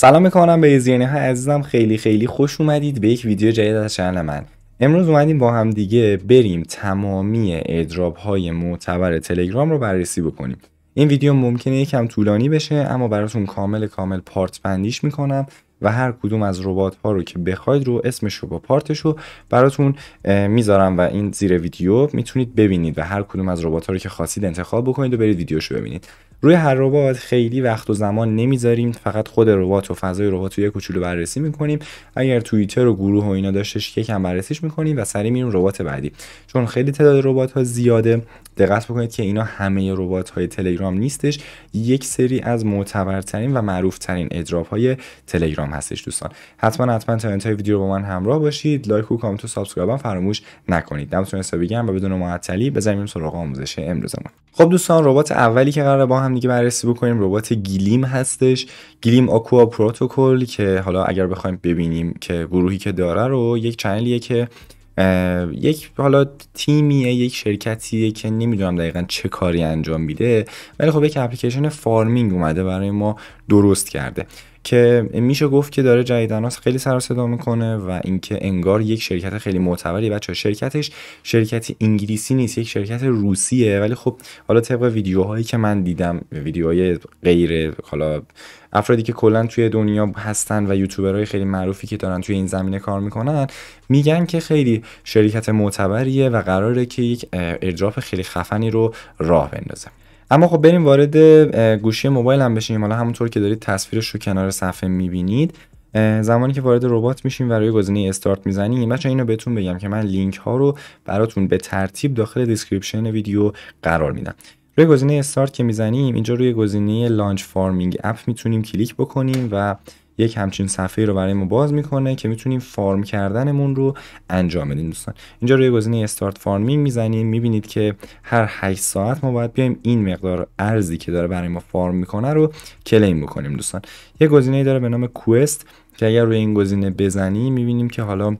سلام میکنم به ایزیانی های عزیزم خیلی خیلی خوش اومدید به یک ویدیو جدید از چنل من امروز اومدیم با هم دیگه بریم تمامی ادراب های معتبر تلگرام رو بررسی بکنیم این ویدیو ممکنه یکم طولانی بشه اما براتون کامل کامل پارت بندیش میکنم و هر کدوم از ربات ها رو که بخواید رو اسمش رو با پارتش رو براتون میذارم و این زیر ویدیو میتونید ببینید و هر کدوم از ربات ها رو که خواستید انتخاب بکنید و برید ویدیوشو ببینید روی هر ربات خیلی وقت و زمان نمیذاریم فقط خود ربات و فضای ربات رو یه کوچولو بررسی میکنیم اگر توییتر و گروه و اینا داشتش یکم بررسیش میکنیم و سری میریم ربات بعدی چون خیلی تعداد ربات ها زیاده دقت بکنید که اینا همه ربات های تلگرام نیستش یک سری از معتبرترین و ترین ادراپ های تلگرام هستش دوستان حتما حتما تا انتهای ویدیو با من همراه باشید لایک و کامنت و سابسکرایب هم فراموش نکنید دمتون حسابی گرم و بدون معطلی بزنیم سراغ آموزش امروزمون خب دوستان ربات اولی که قرار با هم هم دیگه بررسی بکنیم ربات گیلیم هستش گیلیم آکوا پروتکل که حالا اگر بخوایم ببینیم که گروهی که داره رو یک چنلیه که یک حالا تیمیه یک شرکتیه که نمیدونم دقیقا چه کاری انجام میده ولی خب یک اپلیکیشن فارمینگ اومده برای ما درست کرده که میشه گفت که داره جدیدن خیلی سر صدا میکنه و اینکه انگار یک شرکت خیلی معتبری بچه شرکتش شرکت انگلیسی نیست یک شرکت روسیه ولی خب حالا طبق ویدیوهایی که من دیدم ویدیوهای غیر حالا افرادی که کلا توی دنیا هستن و یوتیوبرهای خیلی معروفی که دارن توی این زمینه کار میکنن میگن که خیلی شرکت معتبریه و قراره که یک ارجاف خیلی خفنی رو راه بندازه اما خب بریم وارد گوشی موبایل هم بشیم حالا همونطور که دارید تصویرش رو کنار صفحه میبینید زمانی که وارد ربات میشیم و روی گزینه استارت میزنیم بچه اینو بهتون بگم که من لینک ها رو براتون به ترتیب داخل دیسکریپشن ویدیو قرار میدم روی گزینه استارت که میزنیم اینجا روی گزینه لانچ فارمینگ اپ میتونیم کلیک بکنیم و یک همچین صفحه رو برای ما باز میکنه که میتونیم فارم کردنمون رو انجام بدیم دوستان اینجا روی گزینه استارت فارمینگ میزنیم میبینید که هر 8 ساعت ما باید بیایم این مقدار ارزی که داره برای ما فارم میکنه رو کلیم بکنیم دوستان یه گزینه داره به نام کوست که اگر روی این گزینه بزنیم میبینیم که حالا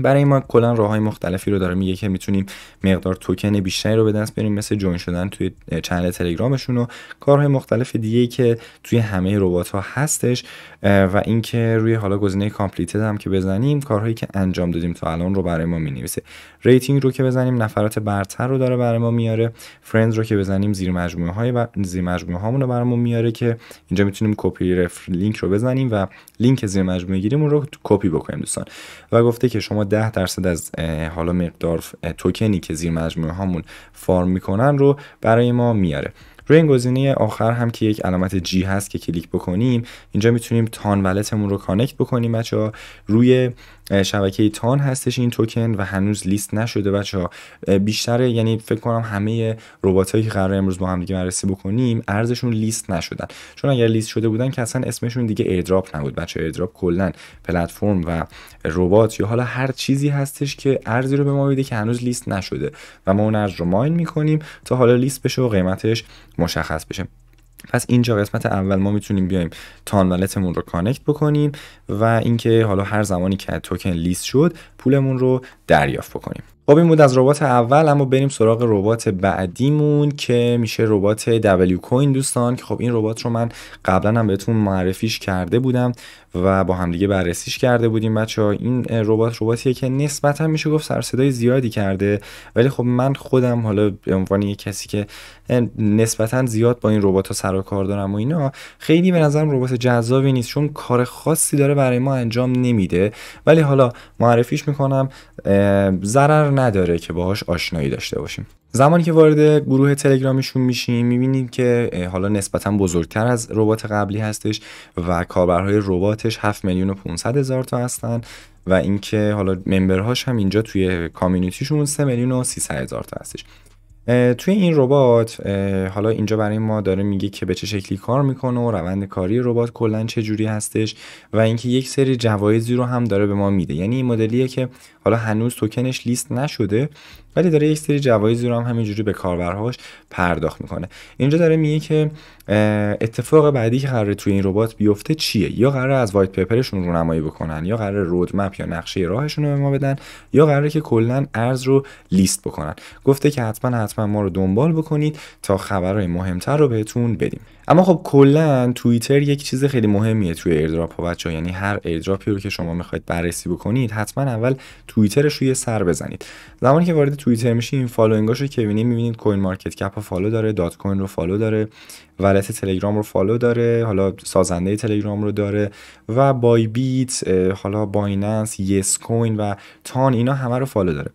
برای ما کلا راههای مختلفی رو داره میگه که میتونیم مقدار توکن بیشتری رو به دست بیاریم مثل جوین شدن توی چنل تلگرامشون و کارهای مختلف دیگه که توی همه ربات ها هستش و اینکه روی حالا گزینه کامپلیتد هم که بزنیم کارهایی که انجام دادیم تا الان رو برای ما مینویسه ریتینگ رو که بزنیم نفرات برتر رو داره برای ما میاره فرند رو که بزنیم زیر مجموعه های و زیر مجموعه هامون رو برای ما میاره که اینجا میتونیم کپی رفر لینک رو بزنیم و لینک زیر مجموعه گیریمون رو کپی بکنیم دوستان و گفته که شما ده درصد از حالا مقدار توکنی که زیر مجموعه هامون فارم میکنن رو برای ما میاره روی این گزینه آخر هم که یک علامت جی هست که کلیک بکنیم اینجا میتونیم تان ولتمون رو کانکت بکنیم بچه روی شبکه تان هستش این توکن و هنوز لیست نشده بچه ها بیشتر یعنی فکر کنم همه ربات هایی که قرار امروز با هم دیگه بررسی بکنیم ارزششون لیست نشدن چون اگر لیست شده بودن که اصلا اسمشون دیگه ایردراپ نبود بچه ایردراپ کلا پلتفرم و ربات یا حالا هر چیزی هستش که ارزی رو به ما میده که هنوز لیست نشده و ما اون ارز رو ماین میکنیم تا حالا لیست بشه و قیمتش مشخص بشه پس اینجا قسمت اول ما میتونیم بیایم تانولتمون رو کانکت بکنیم و اینکه حالا هر زمانی که توکن لیست شد پولمون رو دریافت بکنیم خب این بود از ربات اول اما بریم سراغ ربات بعدیمون که میشه ربات دبلیو کوین دوستان که خب این ربات رو من قبلا هم بهتون معرفیش کرده بودم و با همدیگه بررسیش کرده بودیم بچه ها این ربات رباتیه که نسبتا میشه گفت سر زیادی کرده ولی خب من خودم حالا به عنوان کسی که نسبتا زیاد با این ربات ها سر و کار دارم و اینا خیلی به نظرم ربات جذابی نیست چون کار خاصی داره برای ما انجام نمیده ولی حالا معرفیش میکنم ضرر نداره که باهاش آشنایی داشته باشیم زمانی که وارد گروه تلگرامشون میشیم میبینیم که حالا نسبتا بزرگتر از ربات قبلی هستش و کاربرهای رباتش 7 میلیون و 500 هزار تا هستن و اینکه حالا ممبرهاش هم اینجا توی کامیونیتیشون 3 میلیون و 300 هزار تا هستش توی این ربات حالا اینجا برای ما داره میگه که به چه شکلی کار میکنه و روند کاری ربات کلا چه جوری هستش و اینکه یک سری جوایزی رو هم داره به ما میده یعنی این مدلیه که حالا هنوز توکنش لیست نشده ولی داره یک سری جوایزی رو هم همینجوری به کاربرهاش پرداخت میکنه اینجا داره میگه که اتفاق بعدی که قراره توی این ربات بیفته چیه یا قراره از وایت پیپرشون نمایی بکنن یا قراره رودمپ یا نقشه راهشون رو به ما بدن یا قراره که کلا ارز رو لیست بکنن گفته که حتما حتما ما رو دنبال بکنید تا خبرهای مهمتر رو بهتون بدیم اما خب کلا توییتر یک چیز خیلی مهمیه توی ایردراپ ها بچه یعنی هر ایردراپی رو که شما میخواید بررسی بکنید حتما اول توییترش رو یه سر بزنید زمانی که وارد توییتر میشین فالوینگاش رو که ببینید میبینید کوین مارکت کپ رو فالو داره دات کوین رو فالو داره ولت تلگرام رو فالو داره حالا سازنده تلگرام رو داره و بای بیت حالا بایننس یس کوین و تان اینا همه رو فالو داره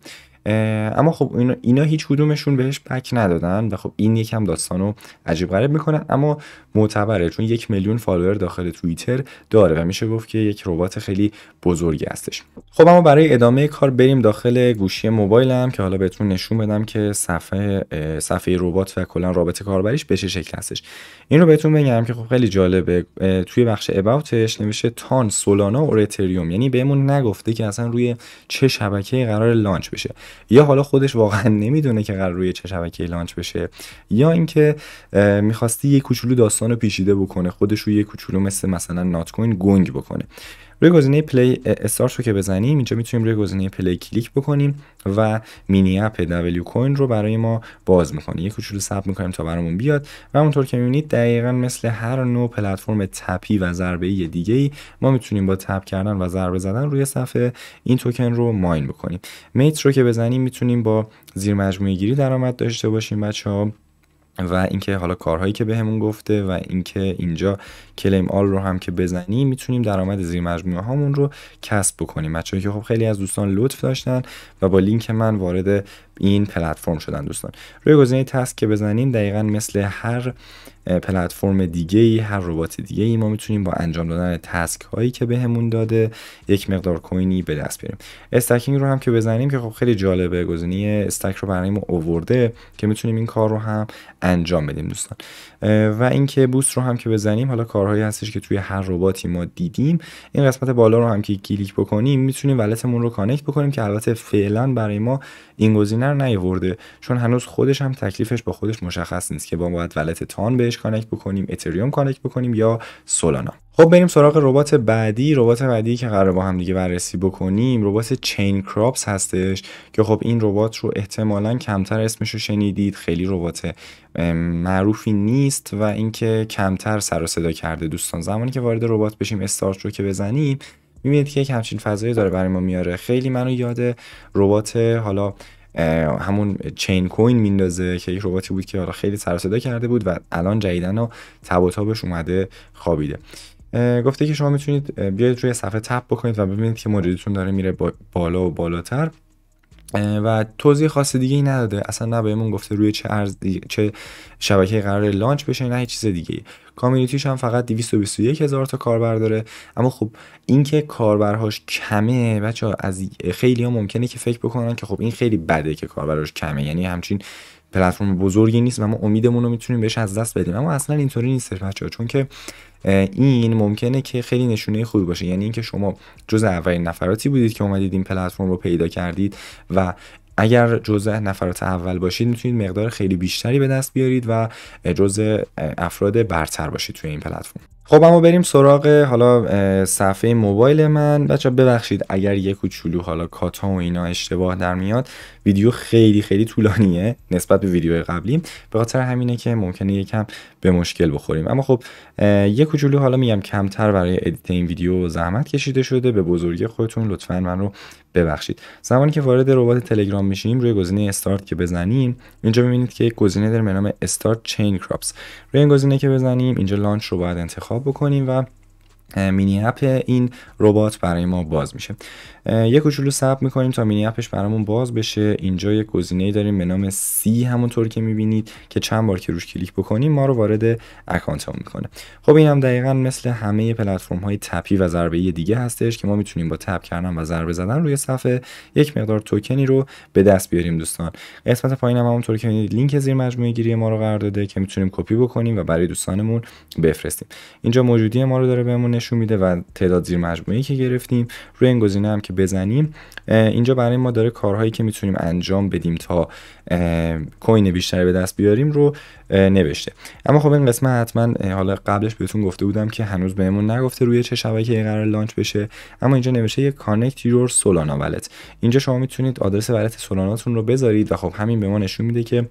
اما خب اینا, اینا هیچ کدومشون بهش بک ندادن و خب این یکم داستانو عجیب غریب میکنه اما معتبره چون یک میلیون فالوور داخل توییتر داره و میشه گفت که یک ربات خیلی بزرگی هستش خب اما برای ادامه کار بریم داخل گوشی موبایلم که حالا بهتون نشون بدم که صفحه صفحه ربات و کلا رابطه کاربریش به چه شکل هستش این رو بهتون بگم که خب خیلی جالبه توی بخش اباوتش نوشته تان سولانا و یعنی بهمون نگفته که اصلا روی چه شبکه قرار لانچ بشه یا حالا خودش واقعا نمیدونه که قرار روی چه شبکه لانچ بشه یا اینکه میخواسته یه کوچولو داستان رو پیچیده بکنه خودش رو یه کوچولو مثل مثلا نات کوین گنگ بکنه روی گزینه پلی استارت رو که بزنیم اینجا میتونیم روی گزینه پلی کلیک بکنیم و مینی اپ دبلیو کوین رو برای ما باز میکنیم یه کوچولو صبر میکنیم تا برامون بیاد و همونطور که میبینید دقیقا مثل هر نوع پلتفرم تپی و ضربه ای دیگه ای ما میتونیم با تپ کردن و ضربه زدن روی صفحه این توکن رو ماین بکنیم میت رو که بزنیم میتونیم با زیر مجموعه گیری درآمد داشته باشیم بچه و اینکه حالا کارهایی که بهمون به گفته و اینکه اینجا کلیم آل رو هم که بزنیم میتونیم درآمد زیر مجموعه هامون رو کسب بکنیم بچه‌ها که خب خیلی از دوستان لطف داشتن و با لینک من وارد این پلتفرم شدن دوستان روی گزینه تسک که بزنیم دقیقا مثل هر پلتفرم دیگه هر ربات دیگه ای ما میتونیم با انجام دادن تسک هایی که بهمون داده یک مقدار کوینی به دست بیاریم استکینگ رو هم که بزنیم که خب خیلی جالبه گزینه استک رو برای ما اوورده که میتونیم این کار رو هم انجام بدیم دوستان و اینکه بوست رو هم که بزنیم حالا کارهایی هستش که توی هر رباتی ما دیدیم این قسمت بالا رو هم که کلیک بکنیم میتونیم ولتمون رو کانکت بکنیم که البته فعلا برای ما این گزینه در نیورده چون هنوز خودش هم تکلیفش با خودش مشخص نیست که با باید ولت تان بهش کانکت بکنیم اتریوم کانکت بکنیم یا سولانا خب بریم سراغ ربات بعدی ربات بعدی که قرار با هم دیگه بررسی بکنیم ربات چین کراپس هستش که خب این ربات رو احتمالا کمتر اسمش رو شنیدید خیلی ربات معروفی نیست و اینکه کمتر سر و صدا کرده دوستان زمانی که وارد ربات بشیم استارت رو که بزنیم میبینید که یک همچین فضایی داره برای ما میاره خیلی منو یاد ربات حالا همون چین کوین میندازه که یک رباتی بود که حالا خیلی سر صدا کرده بود و الان جدیدن و تب و تابش اومده خوابیده گفته که شما میتونید بیاید روی صفحه تپ بکنید و ببینید که موردتون داره میره بالا و بالاتر و توضیح خاص دیگه ای نداده اصلا نه بهمون گفته روی چه ارز چه شبکه قرار لانچ بشه نه هیچ چیز دیگه کامیونیتیش هم فقط 221 هزار تا کاربر داره اما خب اینکه کاربرهاش کمه بچه ها از خیلی ها ممکنه که فکر بکنن که خب این خیلی بده که کاربرهاش کمه یعنی همچین پلتفرم بزرگی نیست و ما امیدمون رو میتونیم بهش از دست بدیم اما اصلا اینطوری نیست. بچه ها چون که این ممکنه که خیلی نشونه خوبی باشه یعنی اینکه شما جز اولین نفراتی بودید که اومدید این پلتفرم رو پیدا کردید و اگر جزء نفرات اول باشید میتونید مقدار خیلی بیشتری به دست بیارید و جزء افراد برتر باشید توی این پلتفرم خب اما بریم سراغ حالا صفحه موبایل من بچه ببخشید اگر یه کوچولو حالا کاتا و اینا اشتباه در میاد ویدیو خیلی خیلی طولانیه نسبت به ویدیو قبلی به خاطر همینه که ممکنه یکم به مشکل بخوریم اما خب یه کوچولو حالا میگم کمتر برای ادیت این ویدیو زحمت کشیده شده به بزرگی خودتون لطفا من رو ببخشید زمانی که وارد ربات تلگرام میشیم روی گزینه استارت که بزنیم اینجا میبینید که یک گزینه داره به نام استارت چین کراپس روی این گزینه که بزنیم اینجا لانچ رو باید انتخاب بکنیم و مینی این ربات برای ما باز میشه یه کوچولو صبر میکنیم تا مینی اپش برامون باز بشه اینجا یه گزینه داریم به نام سی همونطور که میبینید که چند بار که روش کلیک بکنیم ما رو وارد اکانت هم میکنه خب این هم دقیقا مثل همه پلتفرم های تپی و ضربه دیگه هستش که ما میتونیم با تپ کردن و ضربه زدن روی صفحه یک مقدار توکنی رو به دست بیاریم دوستان قسمت پایین هم همونطور که میبینید لینک زیر مجموعه گیری ما رو قرار داده که میتونیم کپی بکنیم و برای دوستانمون بفرستیم اینجا موجودی ما رو داره بهمون نشون میده و تعداد زیر مجموعه که گرفتیم روی این گزینه هم که بزنیم اینجا برای ما داره کارهایی که میتونیم انجام بدیم تا کوین بیشتری به دست بیاریم رو نوشته اما خب این قسمت حتما حالا قبلش بهتون گفته بودم که هنوز بهمون نگفته روی چه شبکه ای قرار لانچ بشه اما اینجا نوشته یه کانکت یور سولانا ولت اینجا شما میتونید آدرس ولت سولاناتون رو بذارید و خب همین به ما نشون میده که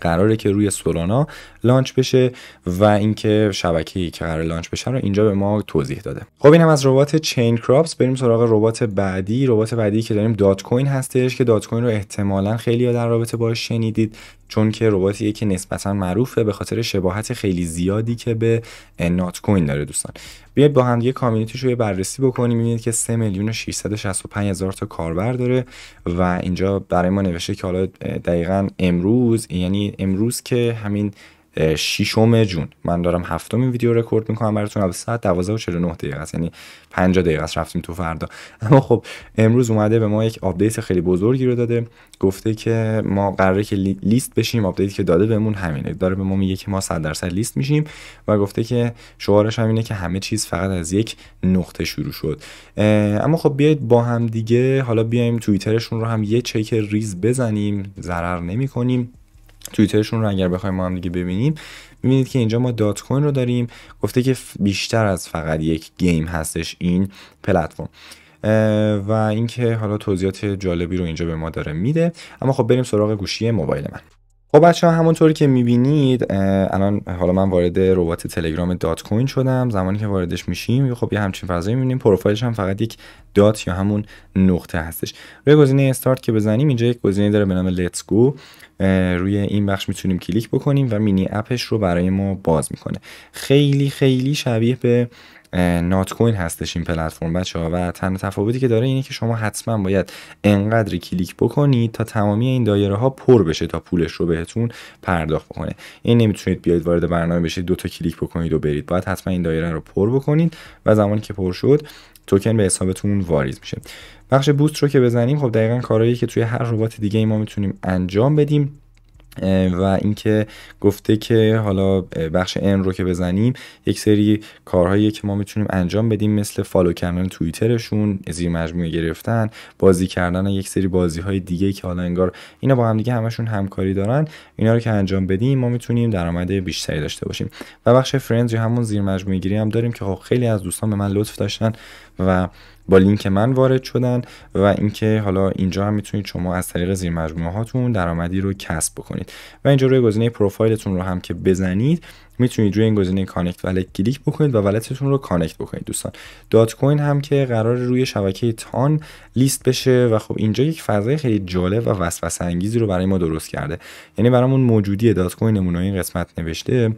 قراره که روی سولانا لانچ بشه و اینکه شبکه‌ای که قرار لانچ بشه رو اینجا به ما توضیح داده خب اینم از ربات چین کراپس بریم سراغ ربات بعدی ربات بعدی که داریم دات کوین هستش که دات کوین رو احتمالا خیلی در رابطه باش شنیدید چون که رباتیه که نسبتا معروفه به خاطر شباهت خیلی زیادی که به نات کوین داره دوستان بیاید با هم یه کامیونیتیش رو بررسی بکنیم ببینید که 3 میلیون 665 هزار تا کاربر داره و اینجا برای ما نوشته که حالا دقیقا امروز یعنی امروز که همین ششم جون من دارم هفتم ویدیو رکورد میکنم براتون از ساعت 12 و 49 دقیقه است یعنی 50 دقیقه است رفتیم تو فردا اما خب امروز اومده به ما یک آپدیت خیلی بزرگی رو داده گفته که ما قراره که لیست بشیم آپدیتی که داده بهمون همینه داره به ما میگه که ما 100 درصد لیست میشیم و گفته که شعارش همینه که همه چیز فقط از یک نقطه شروع شد اما خب بیایید با هم دیگه حالا بیایم توییترشون رو هم یه چک ریز بزنیم ضرر نمی توییترشون رو اگر بخوایم ما هم دیگه ببینیم میبینید که اینجا ما دات کوین رو داریم گفته که بیشتر از فقط یک گیم هستش این پلتفرم و اینکه حالا توضیحات جالبی رو اینجا به ما داره میده اما خب بریم سراغ گوشی موبایل من خب بچه ها همونطوری که میبینید الان حالا من وارد ربات تلگرام دات کوین شدم زمانی که واردش میشیم خب یه همچین فضایی میبینیم پروفایلش هم فقط یک دات یا همون نقطه هستش روی گزینه استارت که بزنیم اینجا یک گزینه داره به نام لتس گو روی این بخش میتونیم کلیک بکنیم و مینی اپش رو برای ما باز میکنه خیلی خیلی شبیه به نات کوین هستش این پلتفرم بچه ها و تنها تفاوتی که داره اینه که شما حتما باید انقدر کلیک بکنید تا تمامی این دایره ها پر بشه تا پولش رو بهتون پرداخت بکنه این نمیتونید بیاید وارد برنامه بشید دوتا کلیک بکنید و برید باید حتما این دایره رو پر بکنید و زمانی که پر شد توکن به حسابتون واریز میشه بخش بوست رو که بزنیم خب دقیقا کارهایی که توی هر ربات دیگه ای ما میتونیم انجام بدیم و اینکه گفته که حالا بخش ان رو که بزنیم یک سری کارهایی که ما میتونیم انجام بدیم مثل فالو کردن توییترشون زیر مجموعه گرفتن بازی کردن یک سری بازی های دیگه که حالا انگار اینا با هم دیگه همشون همکاری دارن اینا رو که انجام بدیم ما میتونیم درآمد بیشتری داشته باشیم و بخش فرندز یا همون زیر مجموعه گیری هم داریم که خب خیلی از دوستان به من لطف داشتن و با لینک من وارد شدن و اینکه حالا اینجا هم میتونید شما از طریق زیر مجموعه هاتون درآمدی رو کسب بکنید و اینجا روی گزینه پروفایلتون رو هم که بزنید میتونید روی این گزینه کانکت ولت کلیک بکنید و ولتتون رو کانکت بکنید دوستان دات کوین هم که قرار روی شبکه تان لیست بشه و خب اینجا یک فضای خیلی جالب و وسوسه انگیزی رو برای ما درست کرده یعنی برامون موجودی دات کوینمون این قسمت نوشته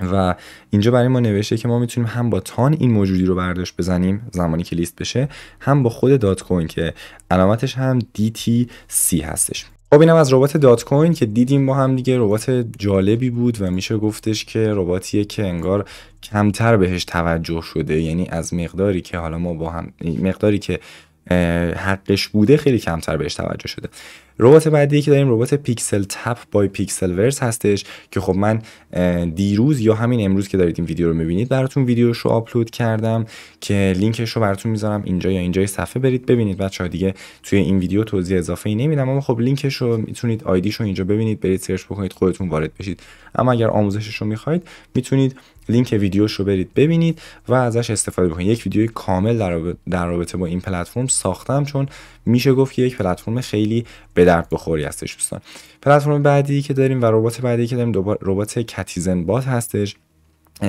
و اینجا برای ما نوشته که ما میتونیم هم با تان این موجودی رو برداشت بزنیم زمانی که لیست بشه هم با خود دات کوین که علامتش هم DTC هستش خب اینم از ربات دات کوین که دیدیم با هم دیگه ربات جالبی بود و میشه گفتش که رباتیه که انگار کمتر بهش توجه شده یعنی از مقداری که حالا ما با هم مقداری که حقش بوده خیلی کمتر بهش توجه شده ربات بعدی که داریم ربات پیکسل تپ بای پیکسل ورس هستش که خب من دیروز یا همین امروز که دارید این ویدیو رو میبینید براتون ویدیوش رو آپلود کردم که لینکش رو براتون میذارم اینجا یا اینجای صفحه برید ببینید بچه دیگه توی این ویدیو توضیح اضافه ای نمیدم اما خب لینکش رو میتونید آیدیش رو اینجا ببینید برید سرچ بکنید خودتون وارد بشید اما اگر آموزشش رو میخواید میتونید لینک ویدیوش رو برید ببینید و ازش استفاده بکنید یک ویدیو کامل در رابطه با این پلتفرم ساختم چون میشه گفت که یک پلتفرم خیلی به درد بخوری هستش دوستان پلتفرم بعدی که داریم و ربات بعدی که داریم ربات کتیزن بات هستش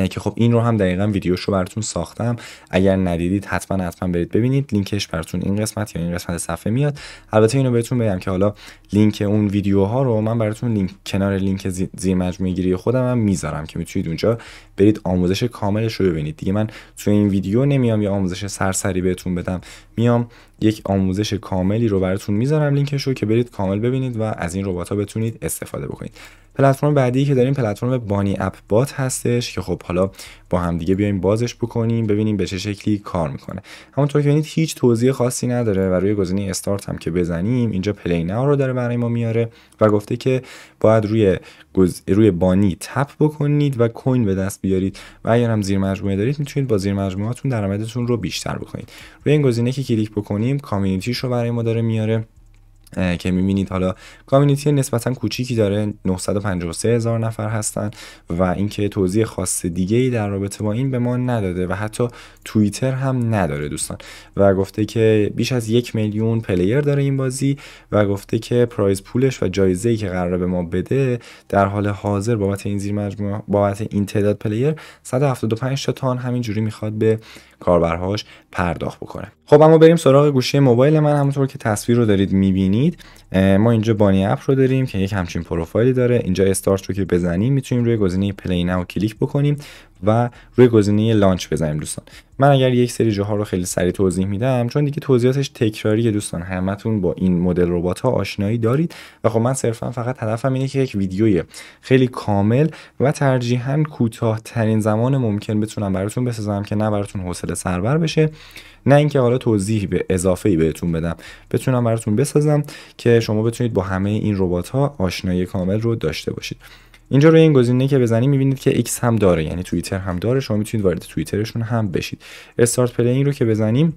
که خب این رو هم دقیقا رو براتون ساختم اگر ندیدید حتما حتما برید ببینید لینکش براتون این قسمت یا این قسمت صفحه میاد البته اینو بهتون بگم که حالا لینک اون ویدیوها رو من براتون لینک کنار لینک زیر مجموعه گیری خودم هم میذارم که میتونید اونجا برید آموزش کاملش رو ببینید دیگه من توی این ویدیو نمیام یا آموزش سرسری بهتون بدم میام یک آموزش کاملی رو براتون میذارم لینکش رو که برید کامل ببینید و از این ربات ها بتونید استفاده بکنید پلتفرم بعدی که داریم پلتفرم بانی اپ بات هستش که خب حالا با هم دیگه بیایم بازش بکنیم ببینیم به چه شکلی کار میکنه همونطور که ببینید هیچ توضیح خاصی نداره و روی گزینه استارت هم که بزنیم اینجا پلی ناو رو داره برای ما میاره و گفته که باید روی گز... روی بانی تپ بکنید و کوین به دست بیارید و اگر هم زیر مجموعه دارید میتونید با زیر مجموعهتون درآمدتون رو بیشتر بکنید روی این گزینه که کلیک بکنیم کامیونیتیش رو برای ما داره میاره که میبینید حالا کامیونیتی نسبتا کوچیکی داره 953 هزار نفر هستن و اینکه توضیح خاص دیگه ای در رابطه با این به ما نداده و حتی توییتر هم نداره دوستان و گفته که بیش از یک میلیون پلیر داره این بازی و گفته که پرایز پولش و جایزه ای که قرار به ما بده در حال حاضر بابت این زیر مجموعه بابت این تعداد پلیر 175 تا تان همینجوری میخواد به کاربرهاش پرداخت بکنه خب اما بریم سراغ گوشی موبایل من همونطور که تصویر رو دارید میبینید ما اینجا بانی اپ رو داریم که یک همچین پروفایلی داره اینجا استارت رو که بزنیم میتونیم روی گزینه پلی ناو کلیک بکنیم و روی گزینه لانچ بزنیم دوستان من اگر یک سری جاها رو خیلی سریع توضیح میدم چون دیگه توضیحاتش تکراریه دوستان همتون با این مدل ربات ها آشنایی دارید و خب من صرفا فقط هدفم اینه که یک ویدیوی خیلی کامل و ترجیحا کوتاه ترین زمان ممکن بتونم براتون بسازم که نه براتون حوصله سربر بشه نه اینکه حالا توضیح به اضافه ای بهتون بدم بتونم براتون بسازم که شما بتونید با همه این ربات ها آشنایی کامل رو داشته باشید اینجا روی این گزینه که بزنید میبینید که ایکس هم داره یعنی توییتر هم داره شما میتونید وارد توییترشون هم بشید استارت پلی رو که بزنیم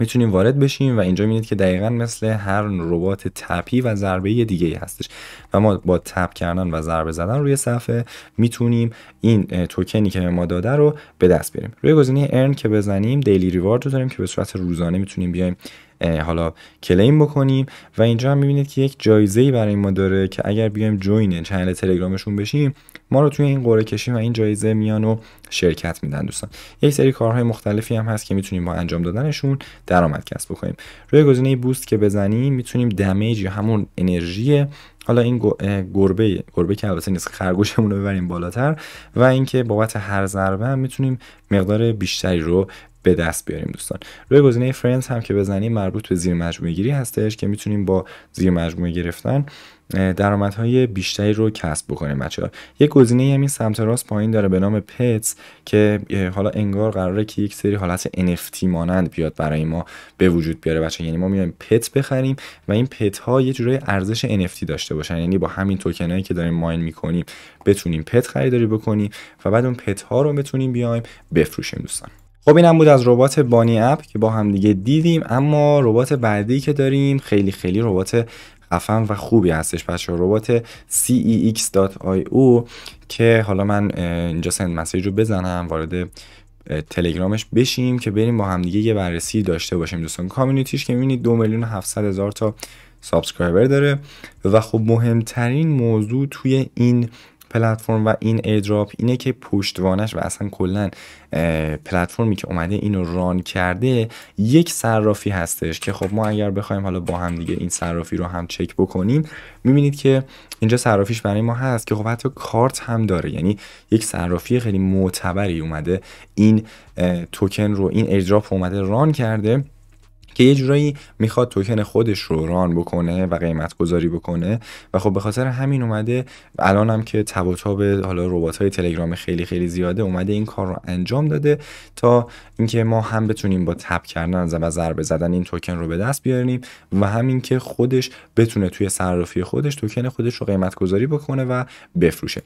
میتونیم وارد بشیم و اینجا میبینید که دقیقا مثل هر ربات تپی و ضربه دیگه هستش و ما با تپ کردن و ضربه زدن روی صفحه میتونیم این توکنی که ما داده رو به دست بیاریم روی گزینه ارن که بزنیم دیلی ریوارد رو داریم که به صورت روزانه میتونیم بیایم حالا کلیم بکنیم و اینجا هم میبینید که یک جایزه ای برای ما داره که اگر بیایم جوین چنل تلگرامشون بشیم ما رو توی این قرعه کشی و این جایزه میان و شرکت میدن دوستان یک سری کارهای مختلفی هم هست که میتونیم با انجام دادنشون درآمد کسب بکنیم روی گزینه بوست که بزنیم میتونیم دمیج یا همون انرژی حالا این گربه گربه که البته نیست خرگوشمون رو ببریم بالاتر و اینکه بابت هر ضربه هم میتونیم مقدار بیشتری رو به دست بیاریم دوستان روی گزینه فرنس هم که بزنیم مربوط به زیر مجموعه گیری هستش که میتونیم با زیر مجموعه گرفتن درآمدهای بیشتری رو کسب بکنیم بچه‌ها یک گزینه همین سمت راست پایین داره به نام پتس که حالا انگار قراره که یک سری حالت NFT مانند بیاد برای ما به وجود بیاره بچه یعنی ما میایم پت بخریم و این پت ها یه جورای ارزش NFT داشته باشن یعنی با همین هایی که داریم ماین میکنیم بتونیم پت خریداری بکنیم و بعد اون پت ها رو بتونیم بیایم بفروشیم دوستان خب اینم بود از ربات بانی اپ که با هم دیگه دیدیم اما ربات بعدی که داریم خیلی خیلی ربات خفن و خوبی هستش بچه ربات cex.io که حالا من اینجا سند مسیج رو بزنم وارد تلگرامش بشیم که بریم با دیگه یه بررسی داشته باشیم دوستان کامیونیتیش که میبینید دو میلیون هزار تا سابسکرایبر داره و خب مهمترین موضوع توی این پلتفرم و این ایدراپ اینه که پشتوانش و اصلا کلا پلتفرمی که اومده اینو ران کرده یک صرافی هستش که خب ما اگر بخوایم حالا با هم دیگه این صرافی رو هم چک بکنیم میبینید که اینجا صرافیش برای ما هست که خب حتی کارت هم داره یعنی یک صرافی خیلی معتبری اومده این توکن رو این ایدراپ اومده ران کرده که یه جورایی میخواد توکن خودش رو ران بکنه و قیمت گذاری بکنه و خب به خاطر همین اومده الان هم که به حالا ربات های تلگرام خیلی خیلی زیاده اومده این کار رو انجام داده تا اینکه ما هم بتونیم با تب کردن و ضربه زدن این توکن رو به دست بیاریم و همین که خودش بتونه توی صرافی خودش توکن خودش رو قیمت گذاری بکنه و بفروشه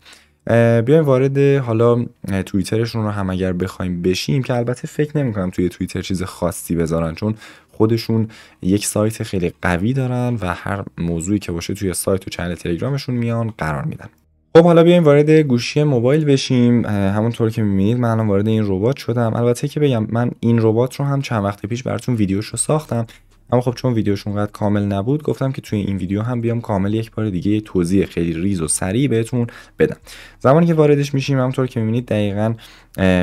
بیایم وارد حالا توییترشون رو هم اگر بخوایم بشیم که البته فکر نمیکنم توی توییتر چیز خاصی بذارن چون خودشون یک سایت خیلی قوی دارن و هر موضوعی که باشه توی سایت و چنل تلگرامشون میان قرار میدن خب حالا بیایم وارد گوشی موبایل بشیم همونطور که میبینید من الان وارد این ربات شدم البته که بگم من این ربات رو هم چند وقت پیش براتون ویدیوش رو ساختم اما خب چون ویدیوش اونقدر کامل نبود گفتم که توی این ویدیو هم بیام کامل یک بار دیگه توضیح خیلی ریز و سریع بهتون بدم زمانی که واردش میشیم همونطور که میبینید دقیقا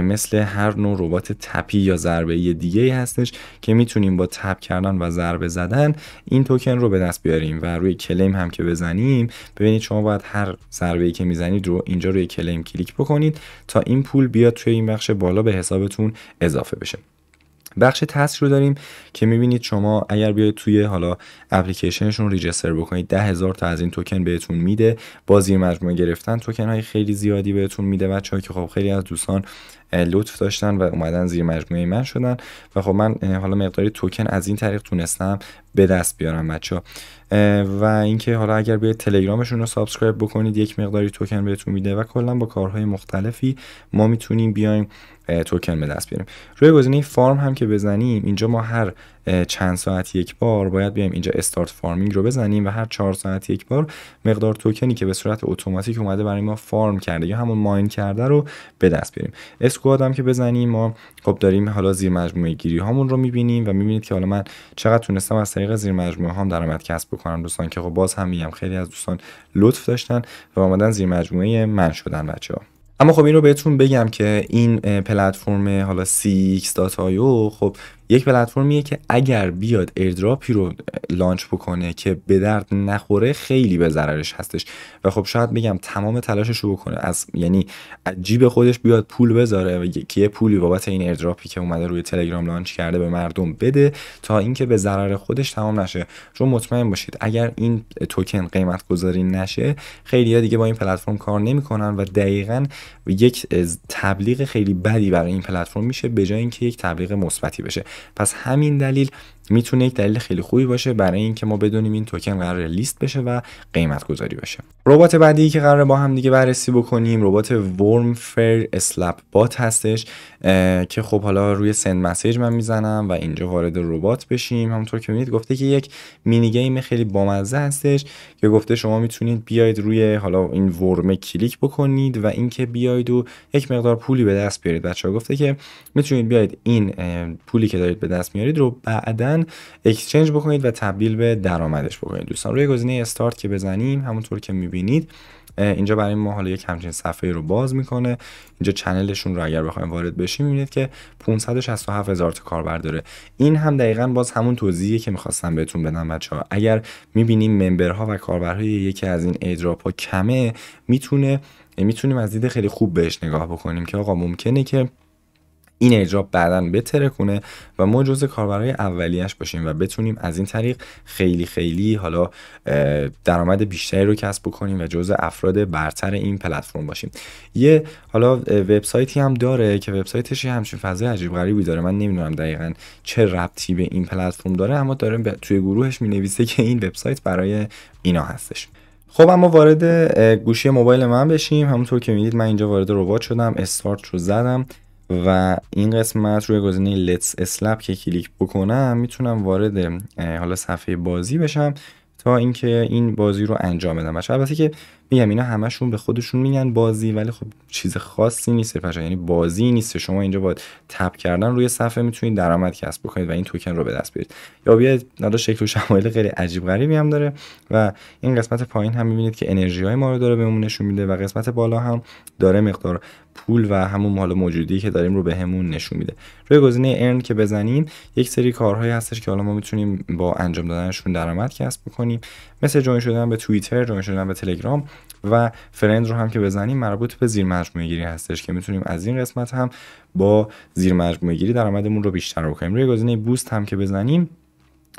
مثل هر نوع ربات تپی یا ضربه دیگه ای هستش که میتونیم با تپ کردن و ضربه زدن این توکن رو به دست بیاریم و روی کلیم هم که بزنیم ببینید شما باید هر ضربه ای که میزنید رو اینجا روی کلیم کلیک بکنید تا این پول بیاد توی این بخش بالا به حسابتون اضافه بشه بخش تسک رو داریم که میبینید شما اگر بیاید توی حالا اپلیکیشنشون ریجستر بکنید ده هزار تا از این توکن بهتون میده با مجموعه گرفتن توکن های خیلی زیادی بهتون میده بچه‌ها که خب خیلی از دوستان لطف داشتن و اومدن زیر مجموعه من شدن و خب من حالا مقداری توکن از این طریق تونستم به دست بیارم بچه و اینکه حالا اگر به تلگرامشون رو سابسکرایب بکنید یک مقداری توکن بهتون میده و کلا با کارهای مختلفی ما میتونیم بیایم توکن به دست بیاریم روی گزینه فارم هم که بزنیم اینجا ما هر چند ساعت یک بار باید بیایم اینجا استارت فارمینگ رو بزنیم و هر چهار ساعت یک بار مقدار توکنی که به صورت اتوماتیک اومده برای ما فارم کرده یا همون ماین کرده رو به دست بیاریم اسکواد هم که بزنیم ما خب داریم حالا زیر مجموعه گیری هامون رو میبینیم و میبینید که حالا من چقدر تونستم از طریق زیر مجموعه درآمد کسب بکنم دوستان که خب باز هم میگم خیلی از دوستان لطف داشتن و آمدن زیر مجموعه من شدن بچه اما خب این رو بهتون بگم که این پلتفرم حالا CX داتایو خب یک پلتفرمیه که اگر بیاد ایردراپی رو لانچ بکنه که به درد نخوره خیلی به ضررش هستش و خب شاید بگم تمام تلاشش رو بکنه از یعنی از جیب خودش بیاد پول بذاره که یه پولی بابت این ایردراپی که اومده روی تلگرام لانچ کرده به مردم بده تا اینکه به ضرر خودش تمام نشه چون مطمئن باشید اگر این توکن قیمت گذاری نشه خیلی ها دیگه با این پلتفرم کار نمیکنن و دقیقا یک تبلیغ خیلی بدی برای این پلتفرم میشه به جای اینکه یک تبلیغ مثبتی بشه پس همین دلیل میتونه یک دلیل خیلی خوبی باشه برای اینکه ما بدونیم این توکن قرار لیست بشه و قیمت گذاری باشه ربات بعدی که قرار با هم دیگه بررسی بکنیم ربات ورم فر اسلپ بات هستش که خب حالا روی سند مسیج من میزنم و اینجا وارد ربات بشیم همونطور که میبینید گفته که یک مینی گیم خیلی بامزه هستش که گفته شما میتونید بیاید روی حالا این ورم کلیک بکنید و اینکه بیاید و یک مقدار پولی به دست بیارید بچه‌ها گفته که میتونید بیاید این پولی که دارید به دست میارید رو بعداً اکسچینج اکسچنج بکنید و تبدیل به درآمدش بکنید دوستان روی گزینه استارت که بزنیم همونطور که میبینید اینجا برای ما حالا یک همچین صفحه رو باز میکنه اینجا چنلشون رو اگر بخوایم وارد بشیم میبینید که 567 هزار تا کاربر داره این هم دقیقا باز همون توضیحیه که میخواستم بهتون بدم بچه ها اگر میبینیم ممبرها و کاربرهای یکی از این ایدراپ ها کمه میتونه میتونیم از دید خیلی خوب بهش نگاه بکنیم که آقا ممکنه که این اجرا بعدا بتره کنه و ما جز کاربرای اولیش باشیم و بتونیم از این طریق خیلی خیلی حالا درآمد بیشتری رو کسب بکنیم و جز افراد برتر این پلتفرم باشیم یه حالا وبسایتی هم داره که وبسایتش همچین فضای عجیب غریبی داره من نمیدونم دقیقا چه ربطی به این پلتفرم داره اما داره توی گروهش مینویسه که این وبسایت برای اینا هستش خب اما وارد گوشی موبایل من بشیم همونطور که میدید من اینجا وارد ربات شدم استارت رو زدم و این قسمت روی گزینه لتس اسلپ که کلیک بکنم میتونم وارد حالا صفحه بازی بشم تا اینکه این بازی رو انجام بدم بچه که میگم اینا همشون به خودشون میگن بازی ولی خب چیز خاصی نیست پشا یعنی بازی نیست شما اینجا با تپ کردن روی صفحه میتونید درآمد کسب بکنید و این توکن رو به دست بیارید یا بیاید شکل و شمایل خیلی عجیب غریبی هم داره و این قسمت پایین هم میبینید که انرژی های ما رو داره بهمون نشون میده و قسمت بالا هم داره مقدار پول و همون مال موجودی که داریم رو بهمون نشون میده روی گزینه ارن که بزنیم یک سری کارهایی هستش که حالا ما میتونیم با انجام دادنشون درآمد کسب بکنیم مثل جوین شدن به توییتر جوین شدن به تلگرام و فرند رو هم که بزنیم مربوط به زیر مجموعه گیری هستش که میتونیم از این قسمت هم با زیر مجموعه گیری درآمدمون رو بیشتر بکنیم روی گزینه بوست هم که بزنیم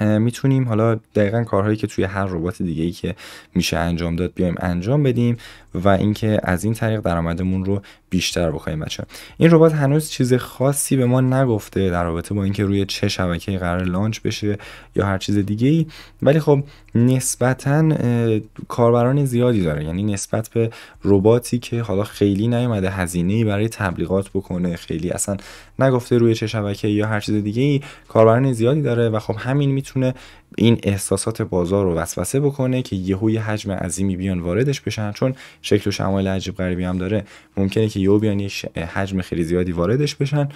میتونیم حالا دقیقا کارهایی که توی هر ربات دیگه ای که میشه انجام داد بیایم انجام بدیم و اینکه از این طریق درآمدمون رو بیشتر بخوایم بچه این ربات هنوز چیز خاصی به ما نگفته در رابطه با اینکه روی چه شبکه قرار لانچ بشه یا هر چیز دیگه ای ولی خب نسبتا کاربران زیادی داره یعنی نسبت به رباتی که حالا خیلی نیومده هزینه ای برای تبلیغات بکنه خیلی اصلا نگفته روی چه شبکه یا هر چیز دیگه ای کاربران زیادی داره و خب همین میتونه این احساسات بازار رو وسوسه بکنه که یهو یه حجم عظیمی بیان واردش بشن چون شکل و شمایل عجیب غریبی هم داره ممکنه که یهو بیان یه حجم خیلی زیادی واردش بشن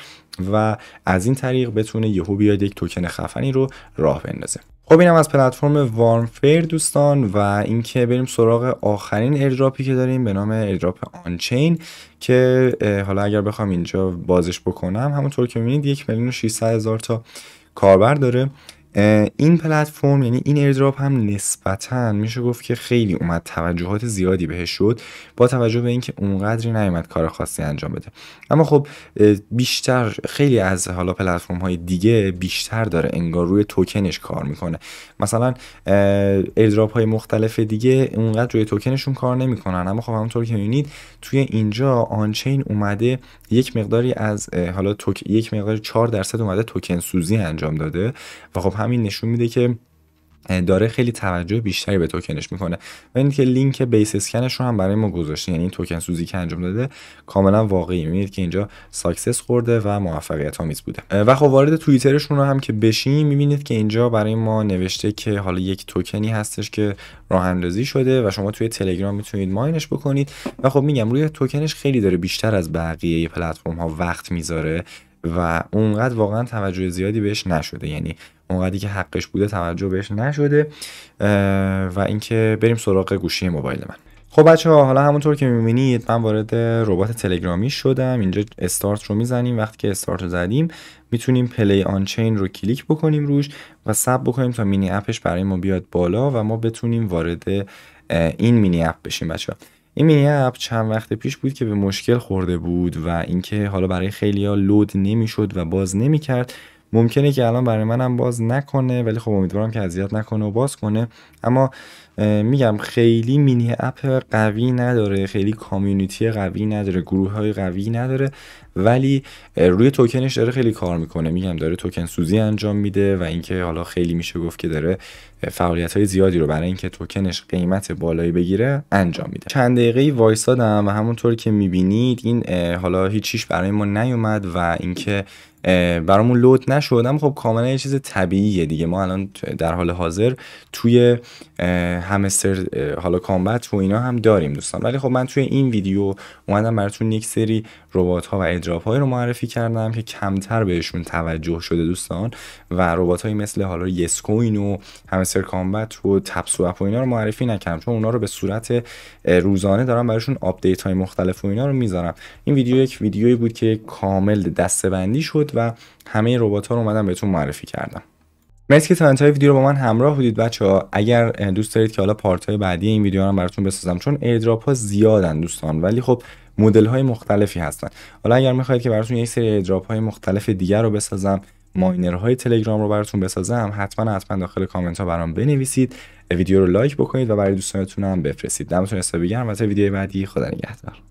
و از این طریق بتونه یهو بیاد یک توکن خفنی رو راه بندازه خب اینم از پلتفرم وارم دوستان و اینکه بریم سراغ آخرین ایردراپی که داریم به نام ایردراپ آنچین که حالا اگر بخوام اینجا بازش بکنم همونطور که میبینید یک میلیون و هزار تا کاربر داره این پلتفرم یعنی این ایردراپ هم نسبتا میشه گفت که خیلی اومد توجهات زیادی بهش شد با توجه به اینکه اونقدری نیومد کار خاصی انجام بده اما خب بیشتر خیلی از حالا پلتفرم های دیگه بیشتر داره انگار روی توکنش کار میکنه مثلا ایردراپ های مختلف دیگه اونقدر روی توکنشون کار نمیکنن اما خب همونطور که میبینید توی اینجا آنچین اومده یک مقداری از حالا توک... یک مقدار 4 درصد اومده توکن سوزی انجام داده و خب همین نشون میده که داره خیلی توجه بیشتری به توکنش میکنه و که لینک بیس اسکنش رو هم برای ما گذاشته یعنی این توکن سوزی که انجام داده کاملا واقعی میبینید که اینجا ساکسس خورده و موفقیت آمیز بوده و خب وارد توییترشون رو هم که بشیم میبینید که اینجا برای ما نوشته که حالا یک توکنی هستش که راه اندازی شده و شما توی تلگرام میتونید ماینش بکنید و خب میگم روی توکنش خیلی داره بیشتر از بقیه پلتفرم ها وقت میذاره و اونقدر واقعا توجه زیادی بهش نشده یعنی اونقدری که حقش بوده توجه بهش نشده و اینکه بریم سراغ گوشی موبایل من خب بچه ها حالا همونطور که میبینید من وارد ربات تلگرامی شدم اینجا استارت رو میزنیم وقتی که استارت رو زدیم میتونیم پلی آن چین رو کلیک بکنیم روش و سب بکنیم تا مینی اپش برای ما بیاد بالا و ما بتونیم وارد این مینی اپ بشیم بچه ها. این مینی اپ چند وقت پیش بود که به مشکل خورده بود و اینکه حالا برای خیلیا لود نمیشد و باز نمیکرد ممکنه که الان برای منم باز نکنه ولی خب امیدوارم که اذیت نکنه و باز کنه اما میگم خیلی مینی اپ قوی نداره خیلی کامیونیتی قوی نداره گروه های قوی نداره ولی روی توکنش داره خیلی کار میکنه میگم داره توکن سوزی انجام میده و اینکه حالا خیلی میشه گفت که داره فعالیت های زیادی رو برای اینکه توکنش قیمت بالایی بگیره انجام میده چند دقیقه وایسادم و همونطور که میبینید این حالا هیچیش برای ما نیومد و اینکه برامون لود نشد اما خب کاملا یه چیز طبیعیه دیگه ما الان در حال حاضر توی همستر حالا کامبت و اینا هم داریم دوستان ولی خب من توی این ویدیو اومدم براتون یک سری ربات ها و ادراپ های رو معرفی کردم که کمتر بهشون توجه شده دوستان و ربات های مثل حالا یسکوین و همستر کامبت و تپسوپ و اینا رو معرفی نکردم چون اونا رو به صورت روزانه دارم براشون آپدیت های مختلف و اینا رو میذارم این ویدیو یک ویدیویی بود که کامل دستبندی شد و همه ربات ها رو اومدم بهتون معرفی کردم مرسی که تا انتهای ویدیو رو با من همراه بودید بچه ها اگر دوست دارید که حالا پارت های بعدی این ویدیو رو براتون بسازم چون ایردراپ ها زیادن دوستان ولی خب مدل های مختلفی هستن حالا اگر میخواید که براتون یک سری ایردراپ های مختلف دیگر رو بسازم ماینر های تلگرام رو براتون بسازم حتما حتما داخل کامنت ها برام بنویسید ویدیو رو لایک بکنید و برای دوستانتون هم بفرستید دمتون حسابی گرم و تا ویدیو بعدی خدا نگهدار